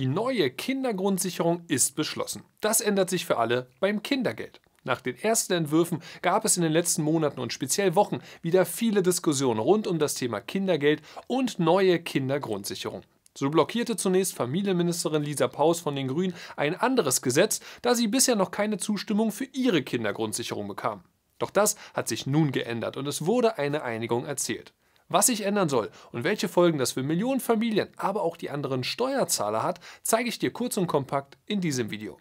Die neue Kindergrundsicherung ist beschlossen. Das ändert sich für alle beim Kindergeld. Nach den ersten Entwürfen gab es in den letzten Monaten und speziell Wochen wieder viele Diskussionen rund um das Thema Kindergeld und neue Kindergrundsicherung. So blockierte zunächst Familienministerin Lisa Paus von den Grünen ein anderes Gesetz, da sie bisher noch keine Zustimmung für ihre Kindergrundsicherung bekam. Doch das hat sich nun geändert und es wurde eine Einigung erzielt. Was sich ändern soll und welche Folgen das für Millionen Familien, aber auch die anderen Steuerzahler hat, zeige ich dir kurz und kompakt in diesem Video.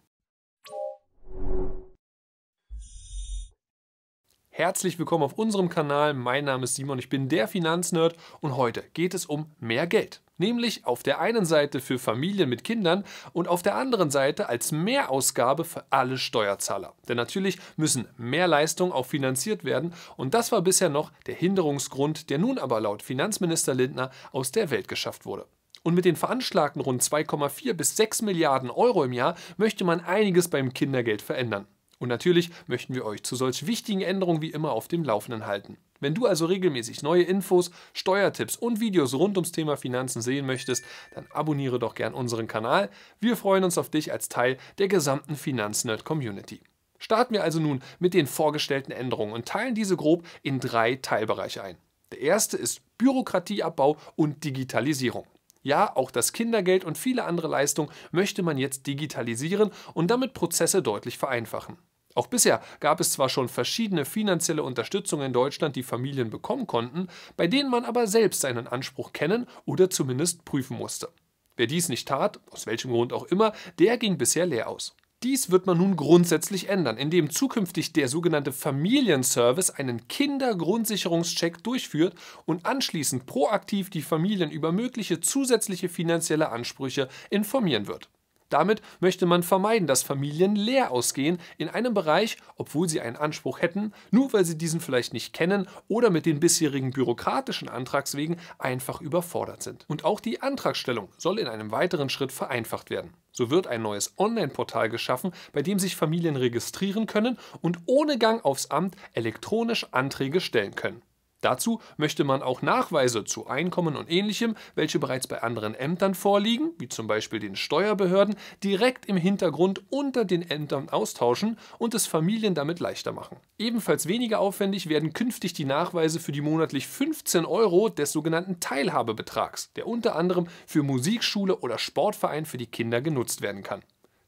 Herzlich willkommen auf unserem Kanal. Mein Name ist Simon, ich bin der Finanznerd und heute geht es um mehr Geld nämlich auf der einen Seite für Familien mit Kindern und auf der anderen Seite als Mehrausgabe für alle Steuerzahler. Denn natürlich müssen mehr Leistungen auch finanziert werden und das war bisher noch der Hinderungsgrund, der nun aber laut Finanzminister Lindner aus der Welt geschafft wurde. Und mit den veranschlagten rund 2,4 bis 6 Milliarden Euro im Jahr möchte man einiges beim Kindergeld verändern. Und natürlich möchten wir euch zu solch wichtigen Änderungen wie immer auf dem Laufenden halten. Wenn du also regelmäßig neue Infos, Steuertipps und Videos rund ums Thema Finanzen sehen möchtest, dann abonniere doch gern unseren Kanal. Wir freuen uns auf dich als Teil der gesamten Finanznerd Community. Starten wir also nun mit den vorgestellten Änderungen und teilen diese grob in drei Teilbereiche ein. Der erste ist Bürokratieabbau und Digitalisierung. Ja, auch das Kindergeld und viele andere Leistungen möchte man jetzt digitalisieren und damit Prozesse deutlich vereinfachen. Auch bisher gab es zwar schon verschiedene finanzielle Unterstützung in Deutschland, die Familien bekommen konnten, bei denen man aber selbst seinen Anspruch kennen oder zumindest prüfen musste. Wer dies nicht tat, aus welchem Grund auch immer, der ging bisher leer aus. Dies wird man nun grundsätzlich ändern, indem zukünftig der sogenannte Familienservice einen Kindergrundsicherungscheck durchführt und anschließend proaktiv die Familien über mögliche zusätzliche finanzielle Ansprüche informieren wird. Damit möchte man vermeiden, dass Familien leer ausgehen in einem Bereich, obwohl sie einen Anspruch hätten, nur weil sie diesen vielleicht nicht kennen oder mit den bisherigen bürokratischen Antragswegen einfach überfordert sind. Und auch die Antragstellung soll in einem weiteren Schritt vereinfacht werden. So wird ein neues Online-Portal geschaffen, bei dem sich Familien registrieren können und ohne Gang aufs Amt elektronisch Anträge stellen können. Dazu möchte man auch Nachweise zu Einkommen und ähnlichem, welche bereits bei anderen Ämtern vorliegen, wie zum Beispiel den Steuerbehörden, direkt im Hintergrund unter den Ämtern austauschen und es Familien damit leichter machen. Ebenfalls weniger aufwendig werden künftig die Nachweise für die monatlich 15 Euro des sogenannten Teilhabebetrags, der unter anderem für Musikschule oder Sportverein für die Kinder genutzt werden kann.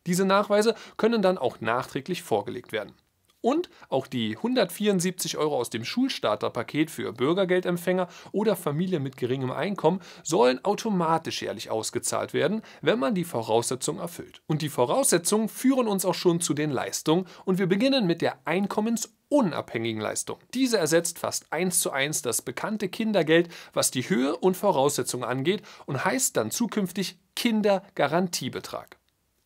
Diese Nachweise können dann auch nachträglich vorgelegt werden. Und auch die 174 Euro aus dem Schulstarterpaket für Bürgergeldempfänger oder Familien mit geringem Einkommen sollen automatisch jährlich ausgezahlt werden, wenn man die Voraussetzungen erfüllt. Und die Voraussetzungen führen uns auch schon zu den Leistungen und wir beginnen mit der Einkommens- unabhängigen Leistung. Diese ersetzt fast eins zu eins das bekannte Kindergeld, was die Höhe und Voraussetzungen angeht und heißt dann zukünftig Kindergarantiebetrag.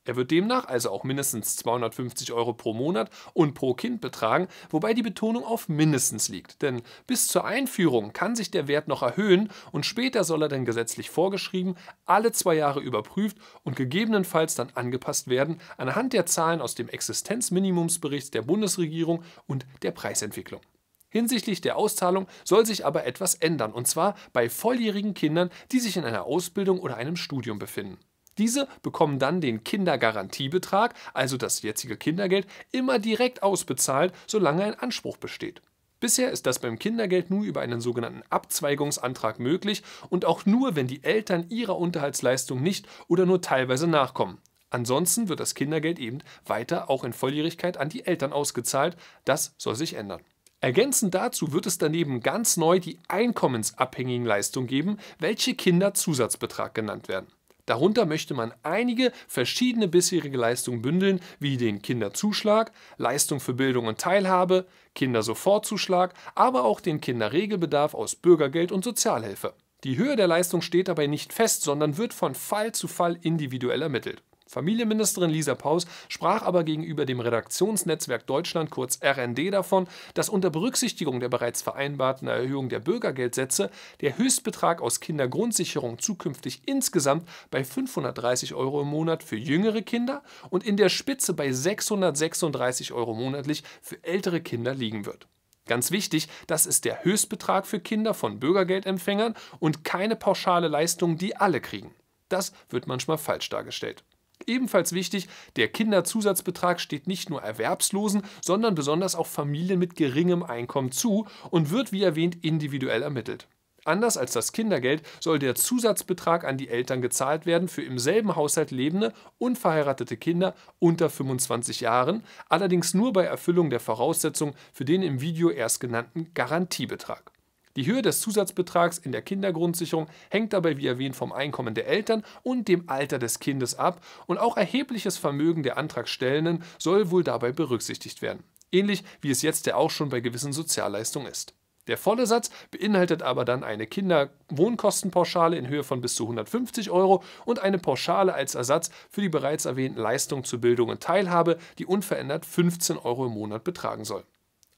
Er wird demnach also auch mindestens 250 Euro pro Monat und pro Kind betragen, wobei die Betonung auf mindestens liegt. Denn bis zur Einführung kann sich der Wert noch erhöhen und später soll er dann gesetzlich vorgeschrieben, alle zwei Jahre überprüft und gegebenenfalls dann angepasst werden anhand der Zahlen aus dem Existenzminimumsbericht der Bundesregierung und der Preisentwicklung. Hinsichtlich der Auszahlung soll sich aber etwas ändern, und zwar bei volljährigen Kindern, die sich in einer Ausbildung oder einem Studium befinden. Diese bekommen dann den Kindergarantiebetrag, also das jetzige Kindergeld, immer direkt ausbezahlt, solange ein Anspruch besteht. Bisher ist das beim Kindergeld nur über einen sogenannten Abzweigungsantrag möglich und auch nur, wenn die Eltern ihrer Unterhaltsleistung nicht oder nur teilweise nachkommen. Ansonsten wird das Kindergeld eben weiter auch in Volljährigkeit an die Eltern ausgezahlt. Das soll sich ändern. Ergänzend dazu wird es daneben ganz neu die einkommensabhängigen Leistungen geben, welche Kinderzusatzbetrag genannt werden. Darunter möchte man einige verschiedene bisherige Leistungen bündeln, wie den Kinderzuschlag, Leistung für Bildung und Teilhabe, Kindersofortzuschlag, aber auch den Kinderregelbedarf aus Bürgergeld und Sozialhilfe. Die Höhe der Leistung steht dabei nicht fest, sondern wird von Fall zu Fall individuell ermittelt. Familienministerin Lisa Paus sprach aber gegenüber dem Redaktionsnetzwerk Deutschland kurz RND davon, dass unter Berücksichtigung der bereits vereinbarten Erhöhung der Bürgergeldsätze der Höchstbetrag aus Kindergrundsicherung zukünftig insgesamt bei 530 Euro im Monat für jüngere Kinder und in der Spitze bei 636 Euro monatlich für ältere Kinder liegen wird. Ganz wichtig, das ist der Höchstbetrag für Kinder von Bürgergeldempfängern und keine pauschale Leistung, die alle kriegen. Das wird manchmal falsch dargestellt. Ebenfalls wichtig, der Kinderzusatzbetrag steht nicht nur Erwerbslosen, sondern besonders auch Familien mit geringem Einkommen zu und wird, wie erwähnt, individuell ermittelt. Anders als das Kindergeld soll der Zusatzbetrag an die Eltern gezahlt werden für im selben Haushalt lebende unverheiratete Kinder unter 25 Jahren, allerdings nur bei Erfüllung der Voraussetzung für den im Video erst genannten Garantiebetrag. Die Höhe des Zusatzbetrags in der Kindergrundsicherung hängt dabei, wie erwähnt, vom Einkommen der Eltern und dem Alter des Kindes ab und auch erhebliches Vermögen der Antragstellenden soll wohl dabei berücksichtigt werden. Ähnlich wie es jetzt ja auch schon bei gewissen Sozialleistungen ist. Der volle Satz beinhaltet aber dann eine Kinderwohnkostenpauschale in Höhe von bis zu 150 Euro und eine Pauschale als Ersatz für die bereits erwähnten Leistungen zur Bildung und Teilhabe, die unverändert 15 Euro im Monat betragen soll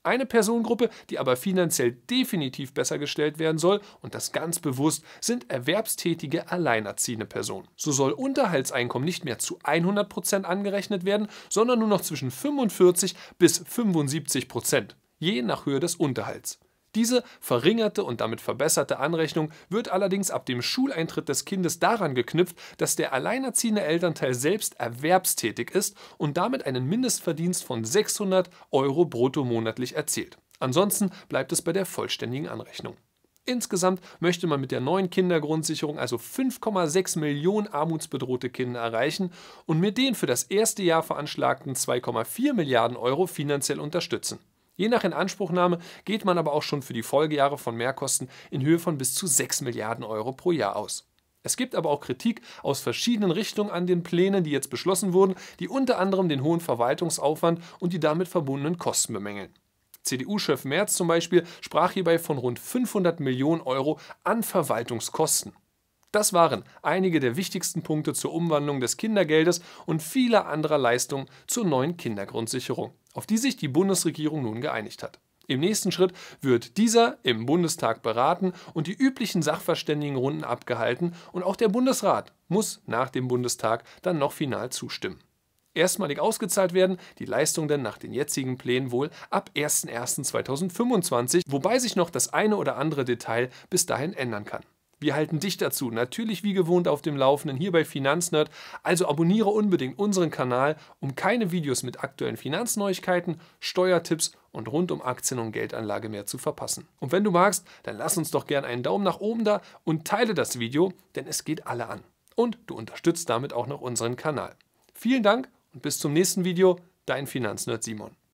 eine Personengruppe, die aber finanziell definitiv besser gestellt werden soll und das ganz bewusst sind erwerbstätige alleinerziehende Personen. So soll Unterhaltseinkommen nicht mehr zu 100% angerechnet werden, sondern nur noch zwischen 45 bis 75%, je nach Höhe des Unterhalts. Diese verringerte und damit verbesserte Anrechnung wird allerdings ab dem Schuleintritt des Kindes daran geknüpft, dass der alleinerziehende Elternteil selbst erwerbstätig ist und damit einen Mindestverdienst von 600 Euro brutto monatlich erzielt. Ansonsten bleibt es bei der vollständigen Anrechnung. Insgesamt möchte man mit der neuen Kindergrundsicherung also 5,6 Millionen armutsbedrohte Kinder erreichen und mit den für das erste Jahr veranschlagten 2,4 Milliarden Euro finanziell unterstützen. Je nach Inanspruchnahme geht man aber auch schon für die Folgejahre von Mehrkosten in Höhe von bis zu 6 Milliarden Euro pro Jahr aus. Es gibt aber auch Kritik aus verschiedenen Richtungen an den Plänen, die jetzt beschlossen wurden, die unter anderem den hohen Verwaltungsaufwand und die damit verbundenen Kosten bemängeln. CDU-Chef Merz zum Beispiel sprach hierbei von rund 500 Millionen Euro an Verwaltungskosten. Das waren einige der wichtigsten Punkte zur Umwandlung des Kindergeldes und vieler anderer Leistungen zur neuen Kindergrundsicherung auf die sich die Bundesregierung nun geeinigt hat. Im nächsten Schritt wird dieser im Bundestag beraten und die üblichen Sachverständigenrunden abgehalten und auch der Bundesrat muss nach dem Bundestag dann noch final zustimmen. Erstmalig ausgezahlt werden die Leistungen dann nach den jetzigen Plänen wohl ab 01.01.2025, wobei sich noch das eine oder andere Detail bis dahin ändern kann. Wir halten dich dazu natürlich wie gewohnt auf dem Laufenden hier bei Finanznerd. Also abonniere unbedingt unseren Kanal, um keine Videos mit aktuellen Finanzneuigkeiten, Steuertipps und rund um Aktien und Geldanlage mehr zu verpassen. Und wenn du magst, dann lass uns doch gerne einen Daumen nach oben da und teile das Video, denn es geht alle an. Und du unterstützt damit auch noch unseren Kanal. Vielen Dank und bis zum nächsten Video, dein Finanznerd Simon.